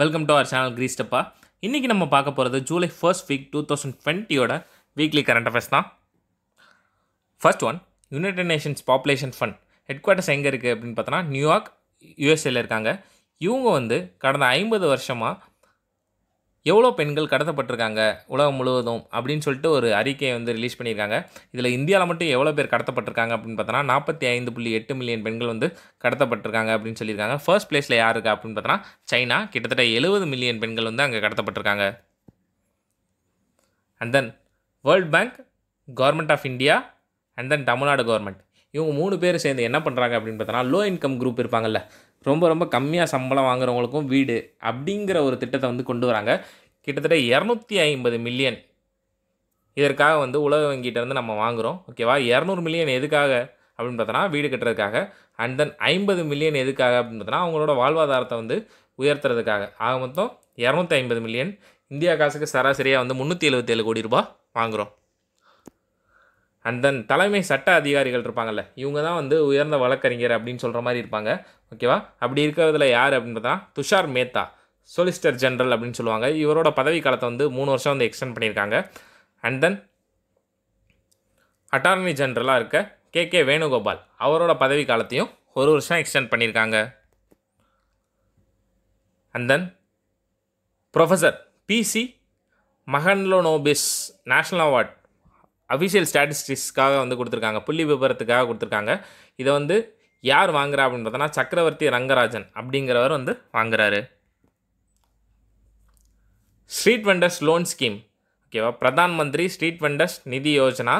welcome to our channel கிரீஸ்டப்பா இன்றைக்கி நம்ம பார்க்க போகிறது July first week two thousand டுவெண்ட்டியோட வீக்லி கரண்ட் அஃபேர்ஸ் தான் first one United Nations Population Fund headquarters எங்கே இருக்குது அப்படின்னு பார்த்தோன்னா நியூயார்க் யூஎஸ்ஏல இருக்காங்க இவங்க வந்து கடந்த ஐம்பது வருஷமாக எவ்வளோ பெண்கள் கடத்தப்பட்டிருக்காங்க உலகம் முழுவதும் அப்படின்னு சொல்லிட்டு ஒரு அறிக்கையை வந்து ரிலீஸ் பண்ணியிருக்காங்க இதில் இந்தியாவில் மட்டும் எவ்வளோ பேர் கடத்தப்பட்டிருக்காங்க அப்படின்னு பார்த்தோன்னா நாற்பத்தி ஐந்து புள்ளி எட்டு மில்லியன் பெண்கள் வந்து கடத்தப்பட்டிருக்காங்க அப்படின்னு சொல்லியிருக்காங்க ஃபர்ஸ்ட் பிளேஸில் யார் இருக்கா அப்படின்னு பார்த்தோன்னா சைனா கிட்டத்தட்ட எழுபது மில்லியன் பெண்கள் வந்து அங்கே கடத்தப்பட்டிருக்காங்க and then World Bank government of India and then Tamil Nadu government இவங்க மூணு பேர் சேர்ந்து என்ன பண்ணுறாங்க அப்படின்னு பார்த்தோன்னா லோ இன்கம் குரூப் இருப்பாங்கல்ல ரொம்ப ரொம்ப கம்மியாக சம்பளம் வாங்குறவங்களுக்கும் வீடு அப்படிங்கிற ஒரு திட்டத்தை வந்து கொண்டு வராங்க கிட்டத்தட்ட இரநூத்தி ஐம்பது மில்லியன் இதற்காக வந்து உலக வங்கிகிட்டேருந்து நம்ம வாங்குகிறோம் ஓகேவா இரநூறு மில்லியன் எதுக்காக அப்படின்னு பார்த்தோன்னா வீடு கட்டுறதுக்காக அண்ட் தென் ஐம்பது மில்லியன் எதுக்காக அப்படின்னு பார்த்தோன்னா அவங்களோட வாழ்வாதாரத்தை வந்து உயர்த்துறதுக்காக ஆக மொத்தம் இரநூத்தி ஐம்பது மில்லியன் இந்தியா காசுக்கு சராசரியாக வந்து முந்நூற்றி எழுபத்தேழு கோடி ரூபாய் வாங்குகிறோம் அண்ட் தென் தலைமை சட்ட அதிகாரிகள் இருப்பாங்கல்ல இவங்க தான் வந்து உயர்ந்த வழக்கறிஞர் அப்படின்னு சொல்கிற மாதிரி இருப்பாங்க ஓகேவா அப்படி இருக்கிறதுல யார் அப்படின்னு துஷார் மேத்தா சொலிசிட்டர் ஜென்ரல் அப்படின்னு சொல்லுவாங்க இவரோட பதவி காலத்தை வந்து மூணு வருஷம் வந்து எக்ஸ்டெண்ட் பண்ணியிருக்காங்க அண்ட் தென் அட்டார்னி ஜென்ரலாக இருக்க கே கே வேணுகோபால் அவரோட பதவி காலத்தையும் ஒரு வருஷம் எக்ஸ்டெண்ட் பண்ணியிருக்காங்க and then professor PC Mahalanobis national award official ஸ்டாட்டிஸ்டிக்ஸ்க்காக வந்து கொடுத்துருக்காங்க புள்ளி விபரத்துக்காக கொடுத்துருக்காங்க இதை வந்து யார் வாங்குறா அப்படின்னு பார்த்தோன்னா சக்கரவர்த்தி ரங்கராஜன் அப்படிங்கிறவர் வந்து வாங்குறாரு ஸ்ட்ரீட் வெண்டர்ஸ் லோன் ஸ்கீம் ஓகேவா பிரதான் மந்திரி ஸ்ட்ரீட் வெண்டர்ஸ் நிதி யோஜனா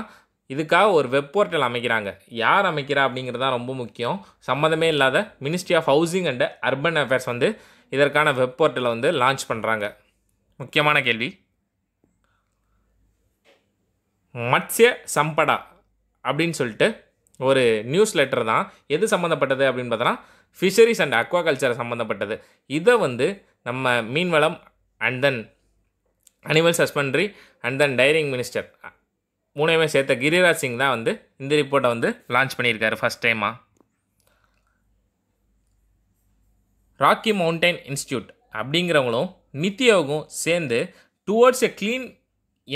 இதுக்காக ஒரு வெப் போர்ட்டல் அமைக்கிறாங்க யார் அமைக்கிறா அப்படிங்கிறது தான் ரொம்ப முக்கியம் சம்மந்தமே இல்லாத ministry of housing and urban affairs வந்து இதற்கான வெப் போர்ட்டலை வந்து லான்ச் பண்ணுறாங்க முக்கியமான கேள்வி மத்ய சம்படா அப்படின்னு சொல்லிட்டு ஒரு நியூஸ் லெட்டர் தான் எது சம்மந்தப்பட்டது அப்படின்னு பார்த்தோன்னா ஃபிஷரிஸ் அண்ட் அக்வாகல்ச்சர் சம்மந்தப்பட்டது இதை வந்து நம்ம மீன்வளம் and then animal husbandry and then dairying minister மூணையுமே சேர்த்த கிரிராஜ் சிங் தான் வந்து இந்த ரிப்போர்ட்டை வந்து லான்ச் பண்ணியிருக்காரு ஃபஸ்ட் டைமாக ராக்கி மவுண்டைன் இன்ஸ்டியூட் அப்படிங்கிறவங்களும் நித்தி சேர்ந்து towards a clean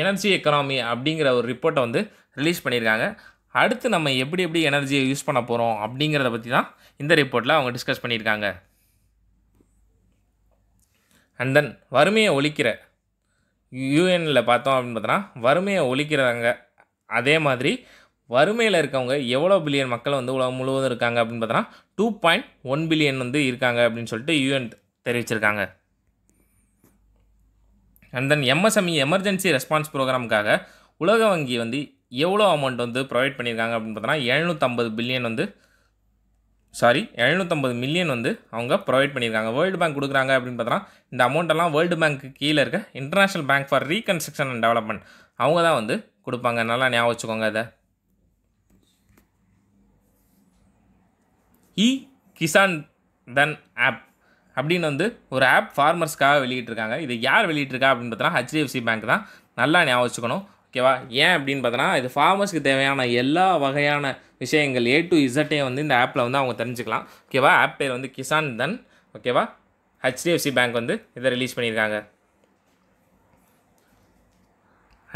energy economy அப்படிங்கிற ஒரு ரிப்போர்ட்டை வந்து ரிலீஸ் பண்ணியிருக்காங்க அடுத்து நம்ம எப்படி எப்படி எனர்ஜியை யூஸ் பண்ண போகிறோம் அப்படிங்கிறத பற்றி தான் இந்த ரிப்போர்ட்டில் அவங்க டிஸ்கஸ் பண்ணியிருக்காங்க அண்ட் தென் வறுமையை ஒழிக்கிற யூஎனில் பார்த்தோம் அப்படின்னு பார்த்தோன்னா வறுமையை ஒழிக்கிறவங்க அதே மாதிரி வறுமையில் இருக்கவங்க எவ்வளோ பில்லியன் மக்கள் வந்து உலகம் முழுவதும் இருக்காங்க அப்படின்னு பார்த்தோன்னா டூ பாயிண்ட் ஒன் பில்லியன் வந்து இருக்காங்க அப்படின்னு சொல்லிட்டு யூஎன் தெரிவிச்சிருக்காங்க and then MSME emergency response ப்ரோக்ராமுக்காக உலக வங்கி வந்து எவ்வளோ அமௌண்ட் வந்து ப்ரொவைட் பண்ணியிருக்காங்க அப்படின்னு பார்த்தோன்னா எழுநூற்றம்பது பில்லியன் வந்து சாரி எழுநூற்றம்பது மில்லியன் வந்து அவங்க ப்ரொவைட் பண்ணியிருக்காங்க வேர்ல்டு பேங்க் கொடுக்குறாங்க அப்படின்னு பார்த்தோன்னா இந்த அமௌண்ட்டெல்லாம் வேர்ல்டு பேங்க்கு கீழே இருக்க International Bank for Reconstruction and Development அவங்க தான் வந்து கொடுப்பாங்க நல்லா ஞாபகம் வச்சுக்கோங்க அதை இ கிசான் தன் ஆப் அப்படின்னு வந்து ஒரு ஆப் ஃபார்மர்ஸ்க்காக வெளியிட்டிருக்காங்க இது யார் வெளியிட்டிருக்கா அப்படின்னு பார்த்தோன்னா ஹெச்டிஎஃப்சி பேங்க் தான் நல்லா ஞாபகம் வச்சுக்கணும் ஓகேவா ஏன் அப்படின்னு பார்த்தோன்னா இது ஃபார்மர்ஸ்க்கு தேவையான எல்லா வகையான விஷயங்கள் ஏ டு இசட்டே வந்து இந்த ஆப்பில் வந்து அவங்க தெரிஞ்சுக்கலாம் ஓகேவா ஆப் பேர் வந்து கிசான் தன் ஓகேவா ஹெச்டிஎஃப்சி பேங்க் வந்து இதை ரிலீஸ் பண்ணியிருக்காங்க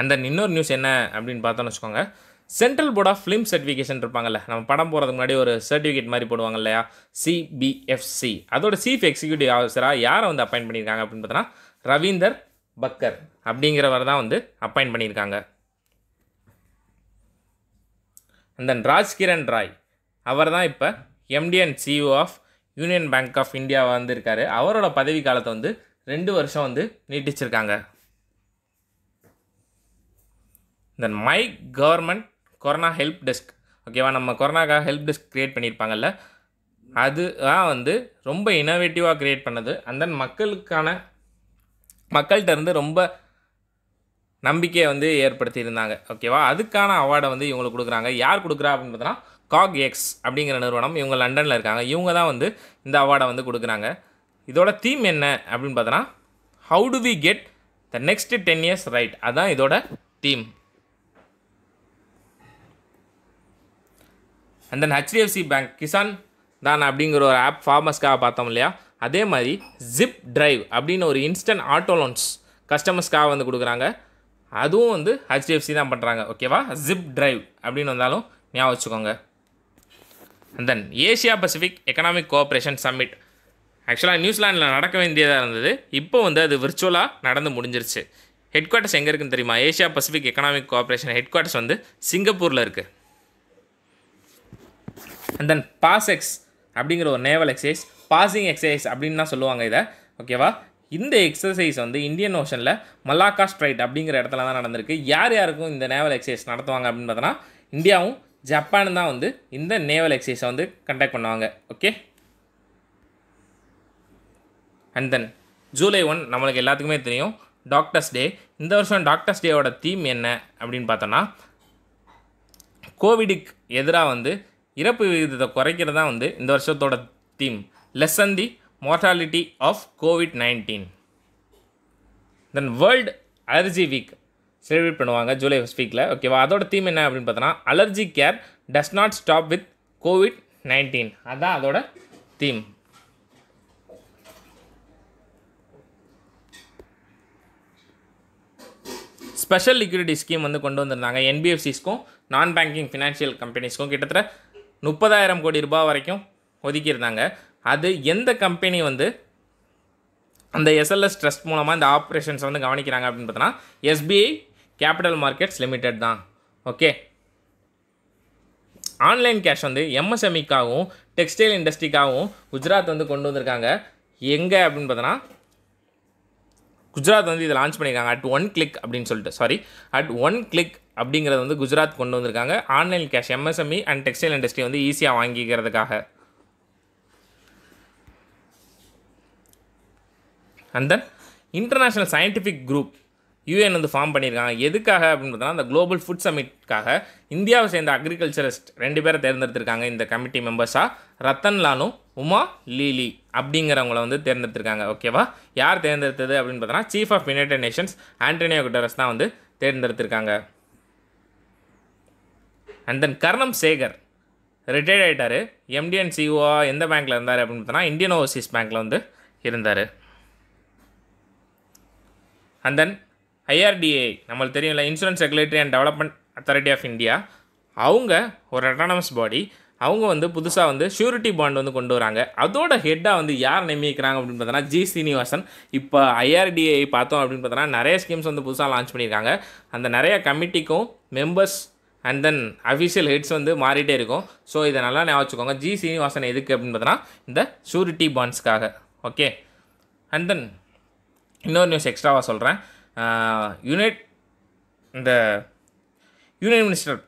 அந்த இன்னொரு நியூஸ் என்ன அப்படின்னு பார்த்தோன்னு வச்சுக்கோங்க Central Board of Film Certification இருப்பாங்கல்ல நம்ம படம் போகிறதுக்கு முன்னாடி ஒரு சர்டிஃபிகேட் மாதிரி போடுவாங்க இல்லையா சிபிஎஃப்சி அதோட சீஃப் எக்ஸிக்யூட்டிவ் ஆஃபீஸராக யாரை வந்து அப்பாயின்ட் பண்ணியிருக்காங்க அப்படின்னு பார்த்தோன்னா ரவீந்தர் பக்கர் அப்படிங்கிறவர் தான் வந்து அப்பாயிண்ட் பண்ணியிருக்காங்க அந்த ராஜ்கிரண் ராய் அவர் தான் இப்போ MD and CEO of Union Bank of India வந்திருக்காரு அவரோட பதவி காலத்தை வந்து ரெண்டு வருஷம் வந்து நீட்டிச்சிருக்காங்க இந்த my government corona help desk ஓகேவா நம்ம கொரோனாக்காக ஹெல்ப் டெஸ்க் க்ரியேட் பண்ணியிருப்பாங்கல்ல அது தான் வந்து ரொம்ப இனோவேட்டிவாக க்ரியேட் பண்ணது தென் மக்களுக்கான மக்கள்கிட்ட இருந்து ரொம்ப நம்பிக்கையை வந்து ஏற்படுத்தியிருந்தாங்க ஓகேவா அதுக்கான அவார்டை வந்து இவங்களுக்கு கொடுக்குறாங்க யார் கொடுக்குறா அப்படின்னு பார்த்தோன்னா காக் எக்ஸ் அப்படிங்கிற நிறுவனம் இவங்க லண்டனில் இருக்காங்க இவங்க தான் வந்து இந்த அவார்டை வந்து கொடுக்குறாங்க இதோட தீம் என்ன அப்படின்னு பார்த்தோன்னா how do we get the next ten years right அதுதான் இதோட theme and then HDFC bank Kisan தான் அப்படிங்கிற ஒரு ஆப் ஃபார்மஸ்க்காக பார்த்தோம் இல்லையா அதே மாதிரி ஜிப் டிரைவ் அப்படின்னு ஒரு இன்ஸ்டன்ட் ஆட்டோ லோன்ஸ் கஸ்டமர்ஸ்க்காக வந்து கொடுக்குறாங்க அதுவும் வந்து ஹெச்டிஎஃப்சி தான் பண்ணுறாங்க ஓகேவா ஜிப் டிரைவ் அப்படின்னு வந்தாலும் ஞாபகம் வச்சுக்கோங்க then Asia Pacific economic cooperation summit ஆக்சுவலாக நியூசிலாண்டில் நடக்க வேண்டியதாக இருந்தது இப்போ வந்து அது விர்ச்சுவலாக நடந்து முடிஞ்சிருச்சு ஹெட் குவார்ட்டர்ஸ் எங்கே இருக்குன்னு தெரியுமா Asia Pacific economic cooperation headquarters வந்து சிங்கப்பூரில் இருக்குது அண்ட் தென் பாசெக்ஸ் அப்படிங்கிற ஒரு நேவல் எக்ஸசைஸ் பாசிங் எக்ஸசைஸ் அப்படின்னு தான் சொல்லுவாங்க இதை ஓகேவா இந்த எக்ஸசைஸ் வந்து இந்தியன் ஓஷனில் மல்லாக்கா ஸ்ட்ரைட் அப்படிங்கிற இடத்துல தான் நடந்திருக்கு யார் யாருக்கும் இந்த நேவல் எக்ஸசைஸ் நடத்துவாங்க அப்படின்னு பார்த்தோன்னா இந்தியாவும் ஜப்பானும் தான் வந்து இந்த நேவல் எக்ஸசைஸை வந்து கண்டக்ட் பண்ணுவாங்க okay and then July one நம்மளுக்கு எல்லாத்துக்குமே தெரியும் டாக்டர்ஸ் டே இந்த வருஷம் டாக்டர்ஸ் டேவோட தீம் என்ன அப்படின்னு பார்த்தோன்னா கோவிடுக்கு எதிராக வந்து இறப்பு விகிதத்தை குறைக்கிறது தான் வந்து இந்த வருஷத்தோட theme lesson the mortality of COVID nineteen then world allergy week celebrate பண்ணுவாங்க ஜூலை ஃபஸ்ட் வீக்கில் ஓகேவா அதோட தீம் என்ன அப்படின்னு பார்த்தோன்னா allergy care does not stop with COVID nineteen அதுதான் அதோட தீம் ஸ்பெஷல் லிக்யூரிட்டி ஸ்கீம் வந்து கொண்டு வந்திருந்தாங்க என்பிஎஃப்சிஸ்க்கும் நான் பேங்கிங் ஃபினான்ஷியல் கம்பெனிஸ்க்கும் கிட்டத்தட்ட முப்பதாயிரம் கோடி ரூபாய் வரைக்கும் ஒதுக்கியிருந்தாங்க அது எந்த கம்பெனி வந்து அந்த எஸ்எல்எஸ் ட்ரஸ்ட் மூலமாக இந்த ஆப்ரேஷன்ஸ் வந்து கவனிக்கிறாங்க அப்படின்னு பார்த்தோன்னா எஸ்பிஐ கேபிட்டல் மார்க்கெட்ஸ் லிமிடெட் தான் ஓகே ஆன்லைன் கேஷ் வந்து எம்எஸ்எம்இக்காகவும் e டெக்ஸ்டைல் இண்டஸ்ட்ரிக்காகவும் குஜராத் வந்து கொண்டு வந்திருக்காங்க எங்கே அப்படின்னு பார்த்தோன்னா குஜராத் வந்து இதை லான்ச் பண்ணியிருக்காங்க அட் ஒன் கிளிக் அப்படின்னு சொல்லிட்டு சாரி அட் ஒன் கிளிக் அப்படிங்கிறத வந்து குஜராத் கொண்டு வந்திருக்காங்க online cash MSME and textile industry வந்து ஈஸியாக வாங்கிக்கிறதுக்காக and then international scientific group UN வந்து ஃபார்ம் பண்ணியிருக்காங்க எதுக்காக பார்த்தோன்னா அந்த குளோபல் ஃபுட் சமிட்காக இந்தியாவை சேர்ந்த அக்ரிகல்ச்சரிஸ்ட் ரெண்டு பேரை தேர்ந்தெடுத்திருக்காங்க இந்த கமிட்டி மெம்பர்ஸாக ரத்தன் லானு உமா லீலி அப்படிங்கிறவங்கள வந்து தேர்ந்தெடுத்திருக்காங்க ஓகேவா யார் தேர்ந்தெடுத்தது அப்படின்னு பார்த்தோன்னா chief of United Nations Antonio Guterres தான் வந்து தேர்ந்தெடுத்திருக்காங்க and then Karnam Sekhar retired ஆகிட்டார் எம்டிஎன் சிஓஆ எந்த பேங்க்கில் இருந்தார் அப்படின்னு பார்த்தோன்னா இந்தியன் ஓவர்சீஸ் பேங்க்கில் வந்து இருந்தார் அண்ட் தென் ஐஆர்டிஏ நம்மளுக்கு தெரியும்ல insurance regulatory and development authority of India அவங்க ஒரு அட்டானமஸ் பாடி அவங்க வந்து புதுசாக வந்து ஷூரிட்டி பாண்ட் வந்து கொண்டு வராங்க அதோட ஹெட்டாக வந்து யார் நியமிக்கிறாங்க அப்படின்னு பார்த்தோன்னா ஜி சீனிவாசன் இப்போ ஐஆர்டிஐ பார்த்தோம் அப்படின்னு பார்த்தோன்னா நிறைய ஸ்கீம்ஸ் வந்து புதுசாக லான்ச் பண்ணியிருக்காங்க அந்த நிறைய கமிட்டிக்கும் members and then official heads வந்து மாறிட்டே இருக்கும் ஸோ இதை நல்லா ஞாபகம் வச்சுக்கோங்க ஜி சீனிவாசன் எதுக்கு அப்படின்னு பார்த்தீங்கன்னா இந்த ஷூரிட்டி பான்ஸ்க்காக ஓகே அண்ட் தென் இன்னொரு நியூஸ் எக்ஸ்ட்ராவாக சொல்கிறேன் யுனைட் இந்த union minister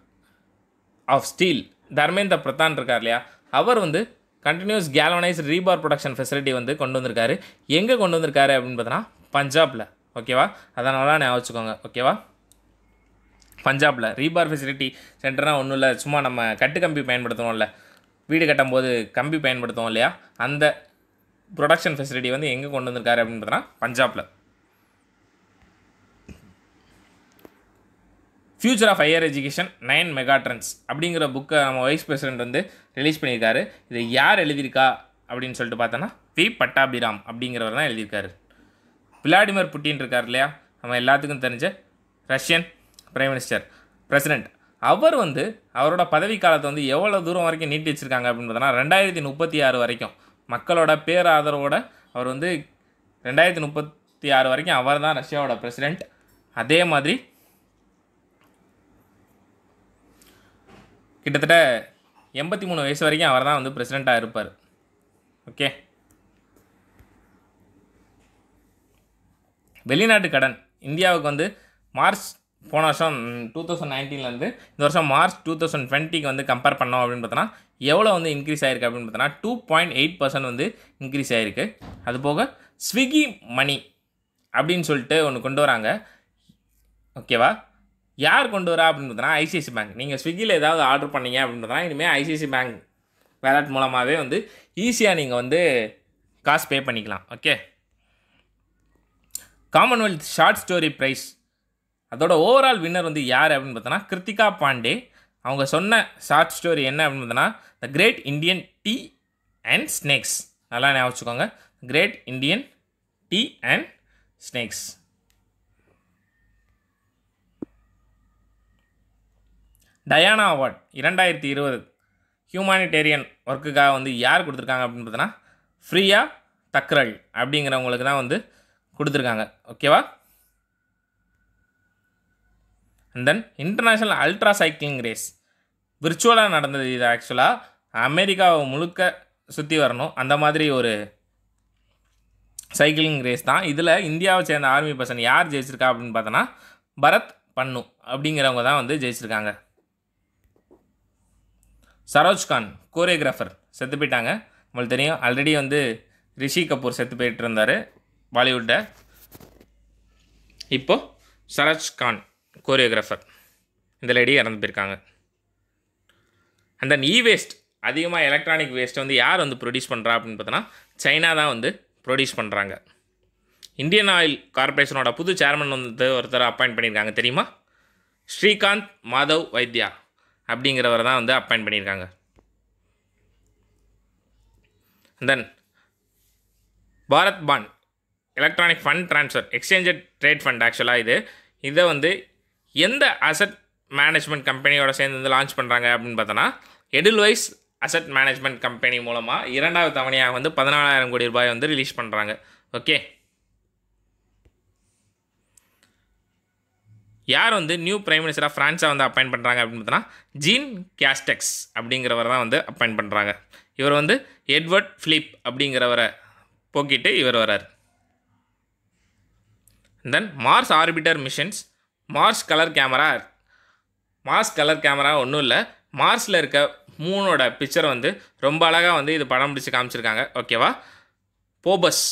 of steel Dharmendra Pradhan இருக்கார் இல்லையா அவர் வந்து continuous galvanised rebar production facility வந்து கொண்டு வந்திருக்காரு எங்கே கொண்டு வந்திருக்காரு அப்படின்னு பார்த்தோன்னா பஞ்சாபில் ஓகேவா அதனால் நான் வச்சுக்கோங்க ஓகேவா பஞ்சாபில் ரீபார் ஃபெசிலிட்டி சென்டர்னால் ஒன்றும் இல்லை சும்மா நம்ம கட்டு கம்பி பயன்படுத்துவோம்ல வீடு கட்டும்போது கம்பி பயன்படுத்துவோம் இல்லையா அந்த ப்ரொடக்ஷன் ஃபெசிலிட்டி வந்து எங்கே கொண்டு வந்திருக்காரு அப்படின்னு பார்த்தீங்கன்னா பஞ்சாபில் future of higher education nine mega trends அப்படிங்கிற புக்கை நம்ம வைஸ் பிரசிடென்ட் வந்து ரிலீஸ் பண்ணியிருக்காரு இது யார் எழுதியிருக்கா அப்படின்னு சொல்லிட்டு பார்த்தோன்னா பி பட்டாபிராம் அப்படிங்கிறவர் தான் எழுதியிருக்காரு விளாடிமிர் புட்டின் இருக்கார் இல்லையா நம்ம எல்லாத்துக்கும் தெரிஞ்ச ரஷ்யன் பிரைம் மினிஸ்டர் பிரசிடெண்ட் அவர் வந்து அவரோட பதவி காலத்தை வந்து எவ்வளோ தூரம் வரைக்கும் நீட்டி வச்சுருக்காங்க அப்படின்னு பார்த்தோன்னா ரெண்டாயிரத்தி முப்பத்தி ஆறு வரைக்கும் மக்களோட பேராதரவோட அவர் வந்து ரெண்டாயிரத்தி முப்பத்தி ஆறு வரைக்கும் அவர் தான் ரஷ்யாவோட பிரசிடெண்ட் அதே மாதிரி கிட்டத்தட்ட எண்பத்தி மூணு வயசு வரைக்கும் அவர் தான் வந்து பிரசிடெண்ட்டாக இருப்பார் ஓகே வெளிநாட்டு கடன் இந்தியாவுக்கு வந்து மார்ச் போன வருஷம் டூ தௌசண்ட் நைன்டீன்லேருந்து இந்த வருஷம் மார்ச் டூ தௌசண்ட் டுவெண்ட்டிக்கு வந்து கம்பேர் பண்ணோம் அப்படின்னு பார்த்தோன்னா எவ்வளோ வந்து இன்க்ரீஸ் ஆயிருக்கு அப்படின்னு பார்த்தோன்னா டூ பாயிண்ட் எயிட் பர்சன்ட் வந்து இன்க்ரீஸ் ஆகிருக்கு அது போக ஸ்விக்கி மணி அப்படின்னு சொல்லிட்டு ஒன்று கொண்டு வராங்க ஓகேவா யார் கொண்டு வரா அப்படின்னு பார்த்தோன்னா ஐசிஐசி பேங்க் நீங்கள் ஸ்விக்கியில் ஏதாவது ஆர்டர் பண்ணீங்க அப்படின்னு பார்த்தோன்னா இனிமேல் ஐசிஐசி பேங்க் வேலட் மூலமாகவே வந்து ஈஸியாக நீங்கள் வந்து காசு பே பண்ணிக்கலாம் okay Commonwealth short story prize அதோட ஓவரால் வின்னர் வந்து யார் அப்படின்னு பார்த்தோன்னா கிருத்திகா பாண்டே அவங்க சொன்ன ஷார்ட் ஸ்டோரி என்ன அப்படின்னு பார்த்தோன்னா the great Indian tea and snacks நல்லா ஞாபகம் great Indian tea and snacks Diana award இரண்டாயிரத்தி இருபது ஹியூமானிடேரியன் ஒர்க்குக்காக வந்து யார் கொடுத்துருக்காங்க அப்படின்னு பார்த்தோன்னா ஃப்ரீயா தக்ரல் அப்படிங்கிறவங்களுக்கு தான் வந்து கொடுத்துருக்காங்க ஓகேவா and then international ultra cycling race விர்ச்சுவலாக நடந்தது இது ஆக்சுவலாக அமெரிக்காவை முழுக்க சுற்றி வரணும் அந்த மாதிரி ஒரு சைக்கிளிங் ரேஸ் தான் இதில் இந்தியாவை சேர்ந்த ஆர்மி பர்சன் யார் ஜெயிச்சிருக்கா அப்படின்னு பார்த்தோன்னா பரத் பண்ணு அப்படிங்கிறவங்க தான் வந்து ஜெயிச்சிருக்காங்க சரோஜ்கான் கோரியோகிராஃபர் செத்து போயிட்டாங்க உங்களுக்கு தெரியும் ஆல்ரெடி வந்து ரிஷி கபூர் செத்து போயிட்டு இருந்தார் பாலிவுட்டை இப்போது சரோஜ்கான் கோரியோகிராஃபர் இந்த லேடி இறந்து போயிருக்காங்க அண்ட் தென் இ வேஸ்ட் அதிகமாக எலக்ட்ரானிக் வேஸ்ட்டை வந்து யார் வந்து ப்ரொடியூஸ் பண்ணுறா அப்படின்னு பார்த்தோன்னா சைனா தான் வந்து ப்ரொடியூஸ் பண்ணுறாங்க இந்தியன் ஆயில் கார்பரேஷனோட புது சேர்மன் வந்து ஒருத்தர் அப்பாயிண்ட் பண்ணியிருக்காங்க தெரியுமா ஸ்ரீகாந்த் மாதவ் வைத்யா அப்படிங்கிறவரை தான் வந்து அப்பாயிண்ட் பண்ணியிருக்காங்க then Bharat bond electronic fund transfer exchanged trade fund ஆக்சுவலாக இது இதை வந்து எந்த அசட் மேனேஜ்மெண்ட் கம்பெனியோட சேர்ந்து வந்து லான்ச் பண்ணுறாங்க அப்படின்னு பார்த்தோன்னா எடில்வைஸ் அசட் மேனேஜ்மெண்ட் கம்பெனி மூலமாக இரண்டாவது தவணையாக வந்து பதினாலாயிரம் கோடி ரூபாய் வந்து ரிலீஸ் பண்ணுறாங்க ஓகே யார் வந்து நியூ பிரைம் மினிஸ்டராக ஃப்ரான்ஸை வந்து அப்பாயின் பண்ணுறாங்க அப்படின்னு பார்த்தோன்னா ஜீன் கேஸ்டெக்ஸ் அப்படிங்கிறவர் தான் வந்து அப்பாயின் பண்ணுறாங்க இவர் வந்து எட்வர்ட் ஃபிலிப் அப்படிங்கிறவரை போக்கிட்டு இவர் வரார் then Mars orbiter missions Mars colour camera Mars colour camera ஒன்றும் இல்லை மார்ஸில் இருக்க மூனோட பிக்சரை வந்து ரொம்ப அழகாக வந்து இது படம் பிடிச்சி காமிச்சிருக்காங்க ஓகேவா போபஸ்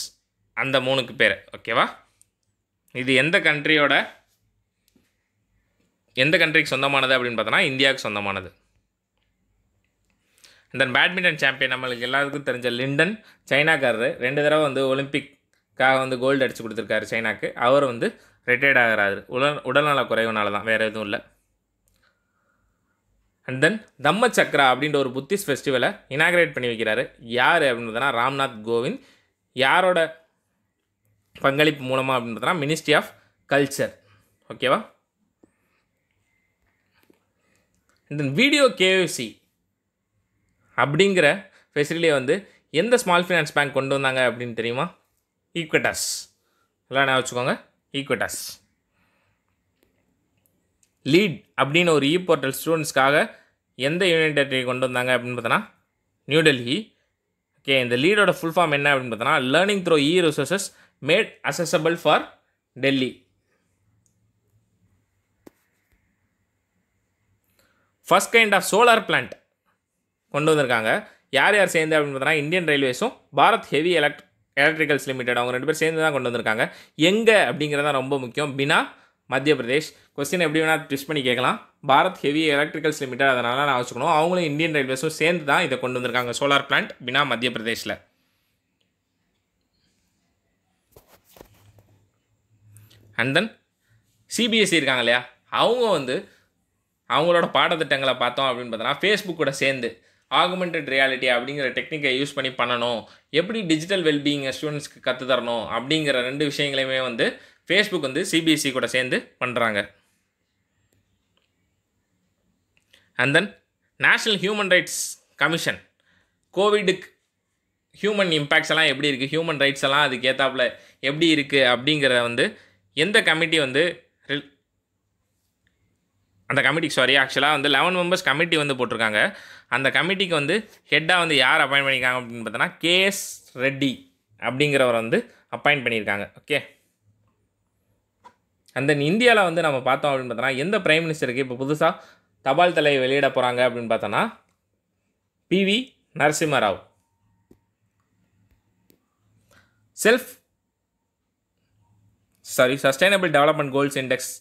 அந்த மூணுக்கு பேர் ஓகேவா இது எந்த கண்ட்ரியோட எந்த கண்ட்ரிக்கு சொந்தமானது அப்படின்னு பார்த்தோன்னா இந்தியாவுக்கு சொந்தமானது தென் பேட்மிண்டன் சாம்பியன் நம்மளுக்கு எல்லாருக்கும் தெரிஞ்ச லிண்டன் சைனாக்காரரு ரெண்டு தடவை வந்து ஒலிம்பிக்காக வந்து கோல்டு அடித்து கொடுத்துருக்காரு சைனாக்கு அவர் வந்து ரிட்டையர்ட் ஆகிறாரு உடல் உடல்நல குறைவுனால தான் வேறு எதுவும் இல்லை அண்ட் தென் தம்ம சக்ரா அப்படின்ற ஒரு புத்திஸ்ட் ஃபெஸ்டிவலை இனாக்ரேட் பண்ணி வைக்கிறாரு யார் அப்படின்றதுனா ராம்நாத் கோவிந்த் யாரோட பங்களிப்பு மூலமாக அப்படின்றதுனா மினிஸ்ட்ரி ஆஃப் கல்ச்சர் ஓகேவா அண்ட் தென் வீடியோ கேஎஃப்சி அப்படிங்கிற ஃபெசிலிட்டியை வந்து எந்த ஸ்மால் ஃபினான்ஸ் பேங்க் கொண்டு வந்தாங்க அப்படின்னு தெரியுமா ஈக்வெட்டாஸ் எல்லாம் நான் வச்சுக்கோங்க ஈக்விட்டாஸ் லீட் அப்படின்னு ஒரு இ போர்ட்டல் ஸ்டூடெண்ட்ஸ்க்காக எந்த யூனியன் டெரிட்டரி கொண்டு வந்தாங்க அப்படின்னு பார்த்தோன்னா நியூ டெல்லி ஓகே இந்த லீடோட ஃபுல் ஃபார்ம் என்ன அப்படின்னு பார்த்தோன்னா learning through e resources made accessible for Delhi first kind of solar plant கொண்டு வந்திருக்காங்க யார் யார் சேர்ந்து அப்படின்னு பார்த்தோன்னா இந்தியன் ரயில்வேஸும் Bharat heavy elect electricals limited அவங்க ரெண்டு பேரும் சேர்ந்து தான் கொண்டு வந்திருக்காங்க எங்கே அப்படிங்கிறதா ரொம்ப முக்கியம் பினா மத்திய பிரதேஷ் கொஸ்டின் எப்படி வேணால் ட்விஸ்ட் பண்ணி கேட்கலாம் பாரத் ஹெவி எலக்ட்ரிகல்ஸ் லிமிடெட் அதனால நான் வச்சுக்கணும் அவங்களும் இந்தியன் ரயில்வேஸும் சேர்ந்து தான் இதை கொண்டு வந்திருக்காங்க சோலார் பிளான்ட் பினா மத்திய பிரதேஷில் அண்ட் தென் சிபிஎஸ்சி இருக்காங்க இல்லையா அவங்க வந்து அவங்களோட பாடத்திட்டங்களை பார்த்தோம் அப்படின்னு பார்த்தோன்னா ஃபேஸ்புக்கோட சேர்ந்து ஆகுமெண்டட் ரியாலிட்டி அப்படிங்கிற டெக்னிக்கை யூஸ் பண்ணி பண்ணணும் எப்படி டிஜிட்டல் வெல்பீயிங் ஸ்டூடெண்ட்ஸ்க்கு கற்று தரணும் அப்படிங்கிற ரெண்டு விஷயங்களையுமே வந்து ஃபேஸ்புக் வந்து சிபிஎஸ்சி e கூட சேர்ந்து பண்ணுறாங்க and then national human rights commission கோவிடுக்கு ஹியூமன் இம்பேக்ட்ஸ் எல்லாம் எப்படி இருக்குது ஹியூமன் ரைட்ஸ் எல்லாம் அதுக்கு ஏற்றாப்புல எப்படி இருக்குது அப்படிங்கிறத வந்து எந்த கமிட்டி வந்து அந்த கமிட்டி சாரி ஆக்சுவலாக வந்து லெவன் மெம்பர்ஸ் கமிட்டி வந்து போட்டிருக்காங்க அந்த கமிட்டிக்கு வந்து ஹெட்டாக வந்து யார் அப்பாயின்ட் பண்ணியிருக்காங்க அப்படின்னு பார்த்தோன்னா கேஎஸ் ரெட்டி அப்படிங்கிறவர் வந்து அப்பாயிண்ட் பண்ணியிருக்காங்க ஓகே அந்த தென் இந்தியாவில் வந்து நம்ம பார்த்தோம் அப்படின்னு பார்த்தோன்னா எந்த பிரைம் மினிஸ்டருக்கு இப்போ புதுசாக தபால் தலை வெளியிட போகிறாங்க அப்படின்னு பார்த்தோன்னா PV Narasimha Rao self sorry sustainable development goals index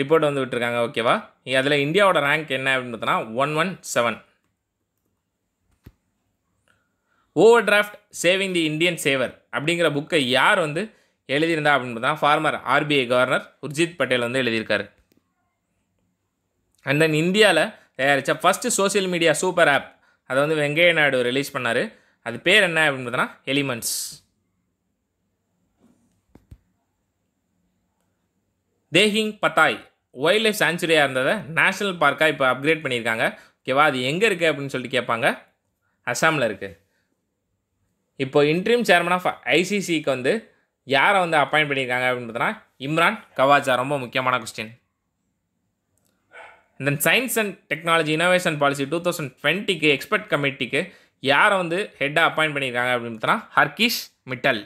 report வந்து விட்டுருக்காங்க ஓகேவா அதில் இந்தியாவோட ரேங்க் என்ன அப்படின்னு பார்த்தோன்னா one one seven overdraft saving the Indian saver அப்படிங்கிற புக்கை யார் வந்து எழுதியிருந்தா அப்படின்னு தான் former RBI governor Urjit Patel வந்து எழுதியிருக்காரு அண்ட் தென் இந்தியாவில் தயாரித்த first social media super app அதை வந்து வெங்கைய நாயுடு ரிலீஸ் பண்ணார் அது பேர் என்ன அப்படின்னு பார்த்தோன்னா elements Dehing Patkai wild life சாங்சுரியாக இருந்ததை நேஷ்னல் பார்க்காக இப்போ அப்கிரேட் பண்ணியிருக்காங்க ஓகேவா அது எங்கே இருக்குது அப்படின்னு சொல்லிட்டு கேட்பாங்க அசாமில் இருக்குது இப்போ இன்ட்ரீம் சேர்மன் ஆஃப் ஐசிசிக்கு வந்து யாரை வந்து அப்பாயிண்ட் பண்ணியிருக்காங்க அப்படின்னு பார்த்தோன்னா இம்ரான் கவாஜா ரொம்ப முக்கியமான question then science and technology innovation policy two thousand டுவெண்ட்டிக்கு எக்ஸ்பர்ட் கமிட்டிக்கு யாரை வந்து ஹெட்டாக அப்பாயிண்ட் பண்ணியிருக்காங்க அப்படின்னு பார்த்தோன்னா ஹர்கிஷ் மிட்டல்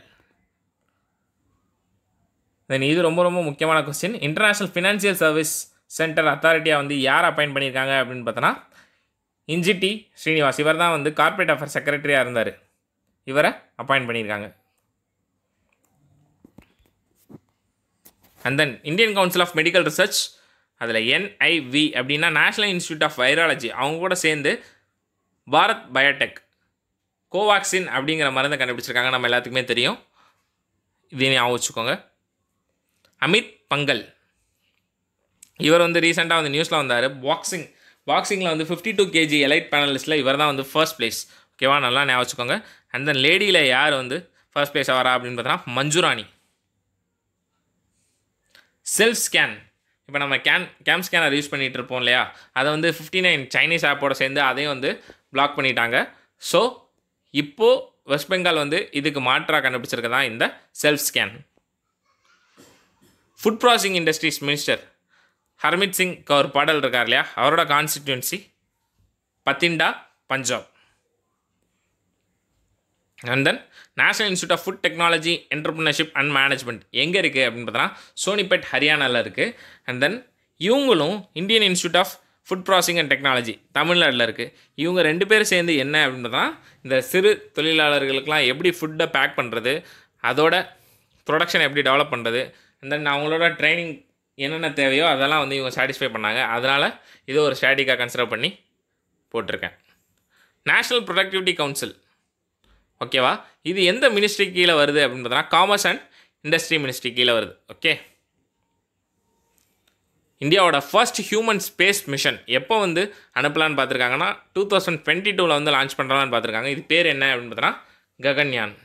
தென் இது ரொம்ப ரொம்ப முக்கியமான question international financial service centre அத்தாரிட்டியாக வந்து யார் அப்பாயிண்ட் பண்ணியிருக்காங்க அப்படின்னு பார்த்தோன்னா இன்ஜிடி ஸ்ரீனிவாஸ் இவர் தான் வந்து கார்பரேட் அஃபேர் செக்ரட்டரியாக இருந்தார் இவரை அப்பாயிண்ட் பண்ணியிருக்காங்க and then Indian council of medical research அதில் என்ஐவி அப்படின்னா நேஷ்னல் இன்ஸ்டியூட் ஆஃப் வைரலஜி அவங்க கூட சேர்ந்து பாரத் பயோடெக் கோவாக்சின் அப்படிங்கிற மருந்தை கண்டுபிடிச்சிருக்காங்க நம்ம எல்லாத்துக்குமே தெரியும் இதையும் ஞாபகம் வச்சுக்கோங்க அமித் பங்கல் இவர் வந்து ரீசெண்டாக வந்து நியூஸில் வந்தார் பாக்ஸிங் பாக்ஸிங்கில் வந்து ஃபிஃப்டி டூ கேஜி எலைட் பேனலிஸ்ட்டில் இவர் தான் வந்து ஃபர்ஸ்ட் பிளேஸ் ஓகேவா நல்லா ஞாபகம் வச்சுக்கோங்க அண்ட் தென் லேடியில் யார் வந்து ஃபர்ஸ்ட் பிளேஸ் வரா அப்படின்னு பார்த்தோன்னா மஞ்சுராணி செல்ஃப் ஸ்கேன் இப்போ நம்ம கேன் கேம் ஸ்கேனர் யூஸ் பண்ணிகிட்டு இருப்போம் இல்லையா அதை வந்து ஃபிஃப்டி நைன் சைனீஸ் ஆப்போட சேர்ந்து அதையும் வந்து பிளாக் பண்ணிட்டாங்க ஸோ இப்போது வெஸ்ட் பெங்கால் வந்து இதுக்கு மாற்றாக கண்டுபிடிச்சிருக்க தான் இந்த self scan food processing industries minister Harmit Singh ஒரு பாடல் இருக்கார் இல்லையா அவரோட constituency Bathinda Punjab and then national institute of food technology entrepreneurship and management எங்கே இருக்குது அப்படின்னு பார்த்தோன்னா சோனிபேட் ஹரியானாவில் இருக்குது அண்ட் தென் இவங்களும் Indian institute of food processing and technology தமிழ்நாட்டில் இருக்குது இவங்க ரெண்டு பேரும் சேர்ந்து என்ன அப்படின்றதுனா இந்த சிறு தொழிலாளர்களுக்கெலாம் எப்படி ஃபுட்டை பேக் பண்ணுறது அதோட ப்ரொடக்ஷன் எப்படி டெவலப் பண்ணுறது அண்ட் தென் அவங்களோட ட்ரைனிங் என்னென்ன தேவையோ அதெல்லாம் வந்து இவங்க சாட்டிஸ்ஃபை பண்ணாங்க அதனால் இதை ஒரு ஸ்ட்ராட்டிக்காக கன்சிடர் பண்ணி போட்டிருக்கேன் நேஷ்னல் ப்ரொடக்டிவிட்டி கவுன்சில் ஓகேவா இது எந்த மினிஸ்ட்ரி கீழே வருது அப்படின்னு காமர்ஸ் அண்ட் இண்டஸ்ட்ரி மினிஸ்ட்ரி கீழே வருது ஓகே இந்தியாவோட ஃபர்ஸ்ட் ஹியூமன் ஸ்பேஸ் மிஷன் எப்போ வந்து அனுப்பலான்னு பார்த்துருக்காங்கன்னா டூ தௌசண்ட் டுவெண்ட்டி டூவில் வந்து லான்ச் பண்ணுறலான்னு பார்த்துருக்காங்க இது பேர் என்ன அப்படின்னு பார்த்தோன்னா ககன்யான்